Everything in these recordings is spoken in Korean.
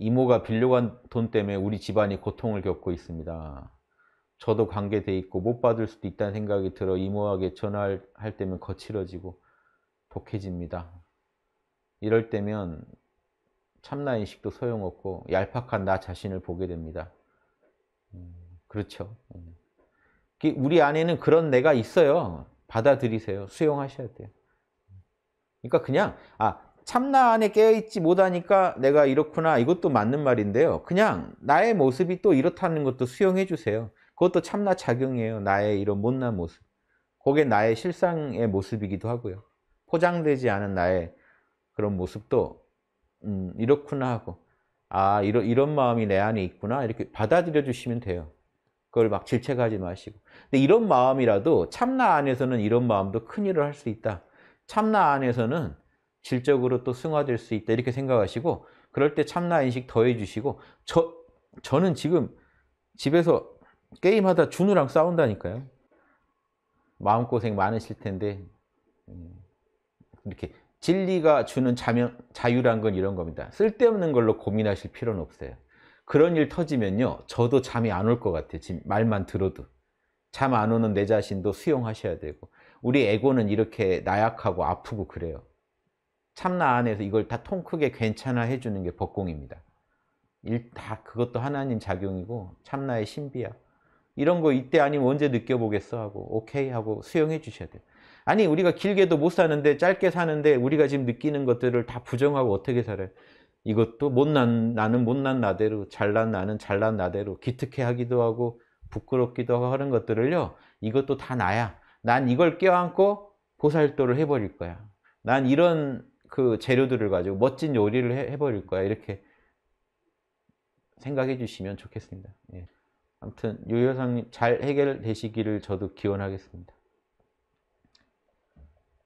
이모가 빌려간 돈 때문에 우리 집안이 고통을 겪고 있습니다. 저도 관계돼 있고 못 받을 수도 있다는 생각이 들어 이모에게 전화할 때면 거칠어지고 독해집니다. 이럴 때면 참나인식도 소용없고 얄팍한 나 자신을 보게 됩니다. 음, 그렇죠. 음. 우리 안에는 그런 내가 있어요. 받아들이세요. 수용하셔야 돼요. 그러니까 그냥 아 참나 안에 깨어있지 못하니까 내가 이렇구나 이것도 맞는 말인데요 그냥 나의 모습이 또 이렇다는 것도 수용해 주세요 그것도 참나 작용이에요 나의 이런 못난 모습 그게 나의 실상의 모습이기도 하고요 포장되지 않은 나의 그런 모습도 음, 이렇구나 하고 아 이런 이런 마음이 내 안에 있구나 이렇게 받아들여 주시면 돼요 그걸 막 질책하지 마시고 근데 이런 마음이라도 참나 안에서는 이런 마음도 큰 일을 할 수 있다 참나 안에서는 질적으로 또 승화될 수 있다 이렇게 생각하시고 그럴 때 참나 인식 더해 주시고 저 저는 지금 집에서 게임하다 준우랑 싸운다니까요. 마음고생 많으실 텐데 음, 이렇게 진리가 주는 자면, 자유란 건 이런 겁니다. 쓸데없는 걸로 고민하실 필요는 없어요. 그런 일 터지면요. 저도 잠이 안 올 것 같아요. 지금 말만 들어도. 잠 안 오는 내 자신도 수용하셔야 되고 우리 에고는 이렇게 나약하고 아프고 그래요. 참나 안에서 이걸 다 통크게 괜찮아 해주는 게 법공입니다. 일, 다 그것도 하나님 작용이고 참나의 신비야. 이런 거 이때 아니면 언제 느껴보겠어 하고 오케이 하고 수용해 주셔야 돼요. 아니 우리가 길게도 못 사는데 짧게 사는데 우리가 지금 느끼는 것들을 다 부정하고 어떻게 살아요? 이것도 못난 나는 못난 나대로 잘난 나는 잘난 나대로 기특해 하기도 하고 부끄럽기도 하고 하는 것들을요. 이것도 다 나야. 난 이걸 껴안고 보살도를 해버릴 거야. 난 이런 그 재료들을 가지고 멋진 요리를 해, 버릴 거야 이렇게 생각해 주시면 좋겠습니다 예. 아무튼 유여상님잘 해결되시기를 저도 기원하겠습니다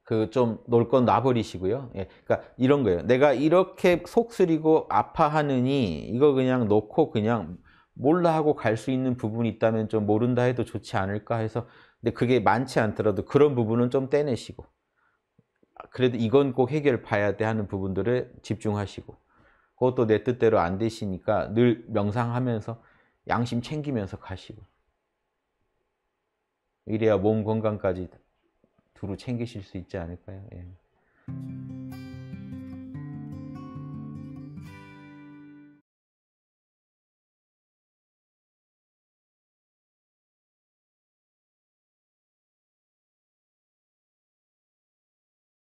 그 좀 놀 건 놔버리시고요 예. 그러니까 이런 거예요 내가 이렇게 속쓰리고 아파하느니 이거 그냥 놓고 그냥 몰라 하고 갈 수 있는 부분이 있다면 좀 모른다 해도 좋지 않을까 해서 근데 그게 많지 않더라도 그런 부분은 좀 떼내시고 그래도 이건 꼭 해결 봐야 돼 하는 부분들을 집중하시고 그것도 내 뜻대로 안 되시니까 늘 명상하면서 양심 챙기면서 가시고 이래야 몸 건강까지 두루 챙기실 수 있지 않을까요? 예.